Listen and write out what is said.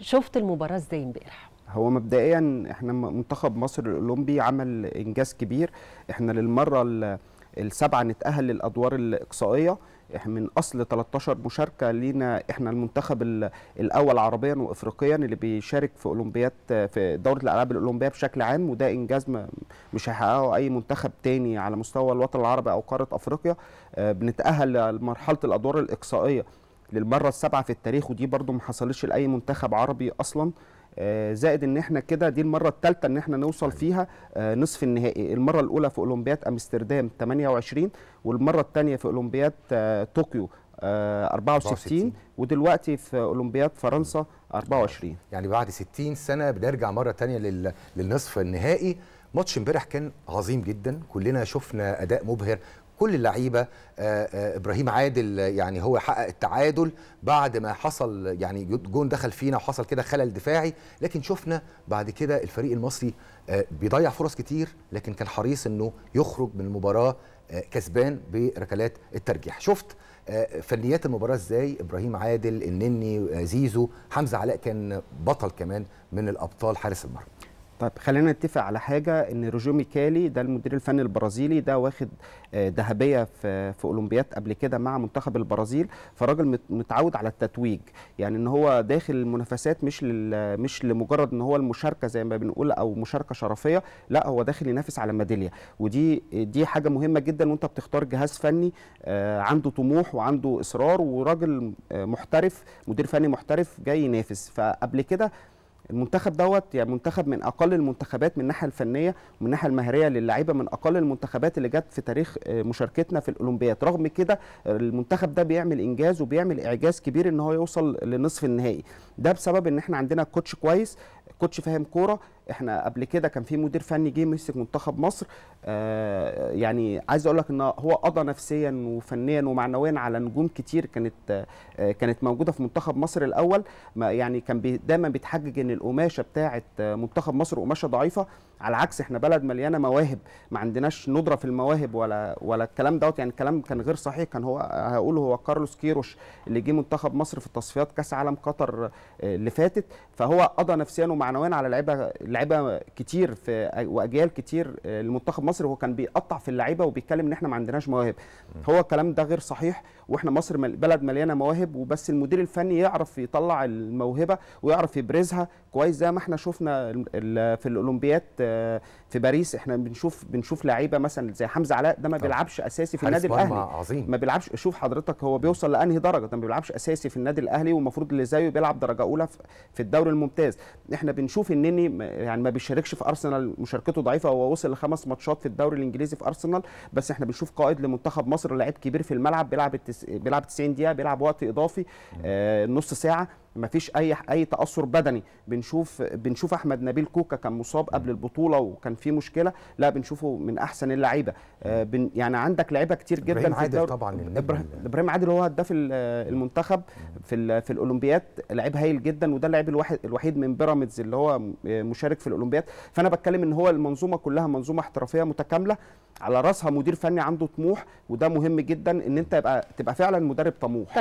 شفت المباراه ازاي امبارح هو مبدئيا احنا منتخب مصر الاولمبي عمل انجاز كبير احنا للمره السبعه نتاهل للادوار الاقصائيه من اصل 13 مشاركه لينا احنا المنتخب الاول عربيا وافريقيا اللي بيشارك في اولمبياد في دوره الالعاب الاولمبيه بشكل عام وده انجاز مش هيحققه اي منتخب تاني على مستوى الوطن العربي او قاره افريقيا آه، بنتاهل لمرحله الادوار الاقصائيه للمره السابعه في التاريخ ودي برضو ما حصلتش لاي منتخب عربي اصلا آه، زائد ان احنا كده دي المره الثالثه ان احنا نوصل أيوة. فيها آه، نصف النهائي المره الاولى في اولمبياد امستردام 28 والمره الثانيه في اولمبياد آه، طوكيو 64 ودلوقتي في اولمبياد فرنسا 24 أيوة. يعني بعد 60 سنه بنرجع مره ثانيه للنصف النهائي ماتش امبارح كان عظيم جدا كلنا شفنا اداء مبهر كل اللعيبه آه، آه، ابراهيم عادل يعني هو حقق التعادل بعد ما حصل يعني جون دخل فينا وحصل كده خلل دفاعي لكن شفنا بعد كده الفريق المصري آه، بيضيع فرص كتير لكن كان حريص انه يخرج من المباراه كسبان بركلات الترجيح شفت فنيات المباراه ازاي ابراهيم عادل النني زيزو حمزه علاء كان بطل كمان من الابطال حارس المرمى طيب خلينا نتفق على حاجه ان روجو ميكالي ده المدير الفني البرازيلي ده واخد آه، ذهبيه في في اولمبياد قبل كده مع منتخب البرازيل فراجل متعود على التتويج يعني ان هو داخل المنافسات مش مش لمجرد ان هو المشاركه زي ما بنقول او مشاركه شرفيه لا هو داخل ينافس على ميداليا ودي دي حاجه مهمه جدا وانت بتختار جهاز فني آه، عنده طموح وعنده اصرار وراجل آه، محترف مدير فني محترف جاي ينافس فقبل كده المنتخب دوت يعني منتخب من اقل المنتخبات من الناحيه الفنيه ومن الناحيه المهريه للعيبه من اقل المنتخبات اللي جت في تاريخ آه، مشاركتنا في الاولمبياد رغم كده المنتخب ده بيعمل انجاز وبيعمل اعجاز كبير ان هو يوصل لنصف النهائي ده بسبب ان احنا عندنا كوتش كويس كوتش فاهم كوره احنا قبل كده كان في مدير فني جه مسك منتخب مصر آه يعني عايز اقول لك ان هو قضى نفسيا وفنيا ومعنويا على نجوم كتير كانت آه كانت موجوده في منتخب مصر الاول ما يعني كان بي دايما بيتحجج ان القماشه بتاعه منتخب مصر قماشه ضعيفه على عكس احنا بلد مليانه مواهب ما عندناش ندره في المواهب ولا ولا الكلام دوت يعني الكلام كان غير صحيح كان هو هقوله هو كارلوس كيروش اللي جه منتخب مصر في التصفيات كاس عالم قطر آه، اللي فاتت فهو قضى نفسيا ومعنويا على لعيبه لعيبه كتير في واجيال كتير المنتخب آه، مصر هو كان بيقطع في اللعيبه وبيتكلم ان احنا ما عندناش مواهب هو الكلام ده غير صحيح واحنا مصر بلد مليانه مواهب وبس المدير الفني يعرف يطلع الموهبه ويعرف يبرزها كويس زي ما احنا شفنا في الاولمبياد آه، في باريس احنا بنشوف بنشوف لعيبه مثلا زي حمزه علاء ده ما طبعا. آه. بيلعبش اساسي في النادي الاهلي عظيم. ما بيلعبش شوف حضرتك هو بيوصل لانهي درجه ده ما بيلعبش اساسي في النادي الاهلي والمفروض اللي زيه بيلعب درجه اولى في الدوري الممتاز احنا بنشوف النني يعني ما بيشاركش في ارسنال مشاركته ضعيفه هو وصل لخمس ماتشات في الدوري الانجليزي في ارسنال بس احنا بنشوف قائد لمنتخب مصر لعيب كبير في الملعب بيلعب التس... بيلعب 90 دقيقه بيلعب وقت اضافي آه نص ساعه ما فيش اي اي تاثر بدني بنشوف بنشوف احمد نبيل كوكا كان مصاب قبل البطوله وكان في مشكله لا بنشوفه من احسن اللعيبه آه، يعني عندك لعيبه كتير جدا ابراهيم عادل طبعا ابراهيم عادل هو هداف المنتخب في في الاولمبيات لعيب هايل جدا وده اللاعب الوحيد الوحيد من بيراميدز اللي هو مشارك في الاولمبيات فانا بتكلم ان هو المنظومه كلها منظومه احترافيه متكامله على راسها مدير فني عنده طموح وده مهم جدا ان انت يبقى تبقى فعلا مدرب طموح طيب.